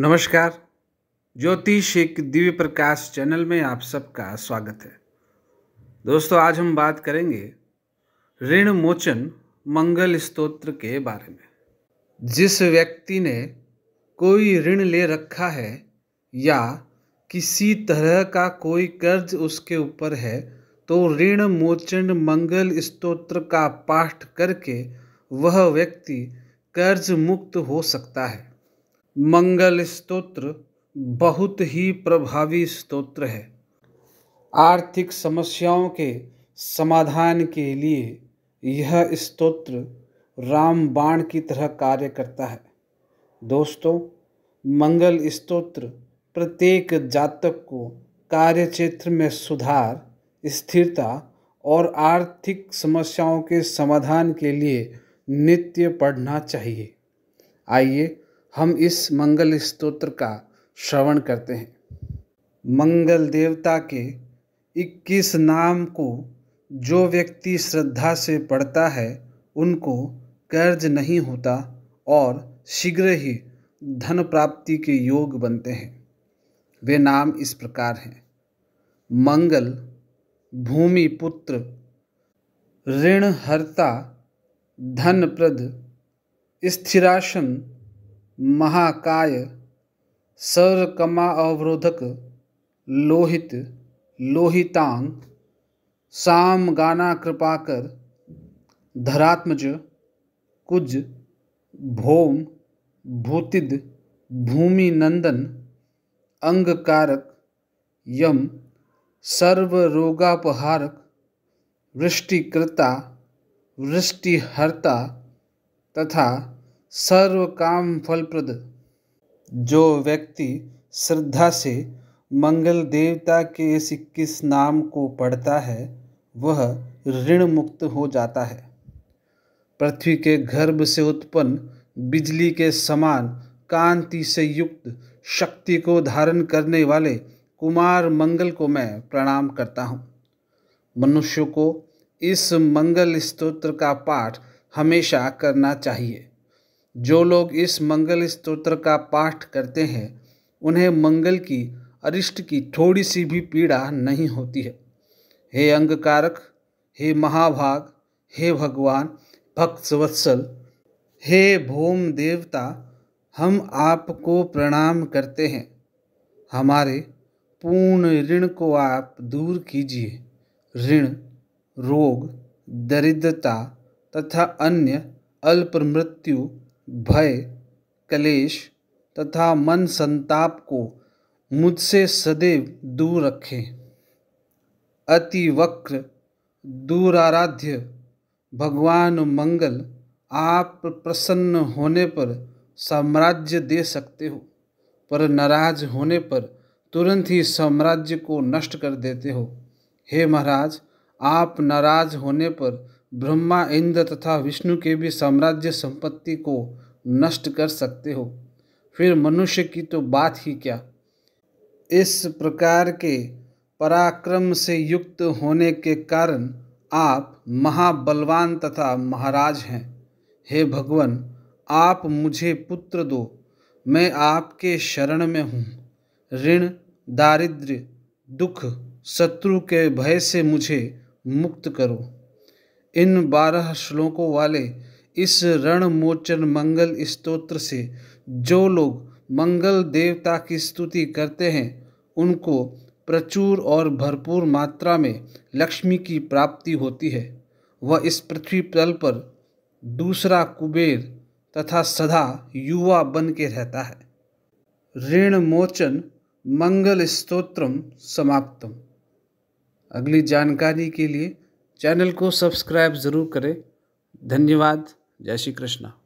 नमस्कार ज्योतिष एक दिव्य प्रकाश चैनल में आप सबका स्वागत है दोस्तों आज हम बात करेंगे ऋण मोचन मंगल स्तोत्र के बारे में जिस व्यक्ति ने कोई ऋण ले रखा है या किसी तरह का कोई कर्ज उसके ऊपर है तो ऋण मोचन मंगल स्तोत्र का पाठ करके वह व्यक्ति कर्ज मुक्त हो सकता है मंगल स्तोत्र बहुत ही प्रभावी स्तोत्र है आर्थिक समस्याओं के समाधान के लिए यह स्तोत्र रामबाण की तरह कार्य करता है दोस्तों मंगल स्तोत्र प्रत्येक जातक को कार्य क्षेत्र में सुधार स्थिरता और आर्थिक समस्याओं के समाधान के लिए नित्य पढ़ना चाहिए आइए हम इस मंगल स्तोत्र का श्रवण करते हैं मंगल देवता के 21 नाम को जो व्यक्ति श्रद्धा से पढ़ता है उनको कर्ज नहीं होता और शीघ्र ही धन प्राप्ति के योग बनते हैं वे नाम इस प्रकार हैं मंगल भूमि पुत्र ऋणहर्ता धनप्रद स्थिराशन महाकाय सर्वकमा अवरोधक लोहित लोहितांग साम गाना कृपाकर धरात्मज कुज भौम भूतिद भूमि नंदन अंगकारक यम रोगापहारक वृष्टिकर्ता वृष्टिहर्ता तथा सर्व काम फलप्रद जो व्यक्ति श्रद्धा से मंगल देवता के इस इक्कीस नाम को पढ़ता है वह ऋण मुक्त हो जाता है पृथ्वी के गर्भ से उत्पन्न बिजली के समान कांति से युक्त शक्ति को धारण करने वाले कुमार मंगल को मैं प्रणाम करता हूँ मनुष्य को इस मंगल स्तोत्र का पाठ हमेशा करना चाहिए जो लोग इस मंगल स्तोत्र का पाठ करते हैं उन्हें मंगल की अरिष्ट की थोड़ी सी भी पीड़ा नहीं होती है हे अंगकारक हे महाभाग हे भगवान भक्त वत्सल हे भूम देवता हम आपको प्रणाम करते हैं हमारे पूर्ण ऋण को आप दूर कीजिए ऋण रोग दरिद्रता तथा अन्य अल्प मृत्यु भय कलेश तथा मन संताप को मुझसे सदैव दूर रखें अति वक्र दूराराध्य भगवान मंगल आप प्रसन्न होने पर साम्राज्य दे सकते हो पर नाराज होने पर तुरंत ही साम्राज्य को नष्ट कर देते हो हे महाराज आप नाराज होने पर ब्रह्मा इंद्र तथा विष्णु के भी साम्राज्य संपत्ति को नष्ट कर सकते हो फिर मनुष्य की तो बात ही क्या इस प्रकार के पराक्रम से युक्त होने के कारण आप महाबलवान तथा महाराज हैं हे भगवान आप मुझे पुत्र दो मैं आपके शरण में हूँ ऋण दारिद्र्य दुख शत्रु के भय से मुझे मुक्त करो इन बारह श्लोकों वाले इस रणमोचन मंगल स्तोत्र से जो लोग मंगल देवता की स्तुति करते हैं उनको प्रचुर और भरपूर मात्रा में लक्ष्मी की प्राप्ति होती है वह इस पृथ्वी तल पर दूसरा कुबेर तथा सदा युवा बन के रहता है ऋण मोचन मंगल स्तोत्रम समाप्तम अगली जानकारी के लिए चैनल को सब्सक्राइब ज़रूर करें धन्यवाद जय श्री कृष्णा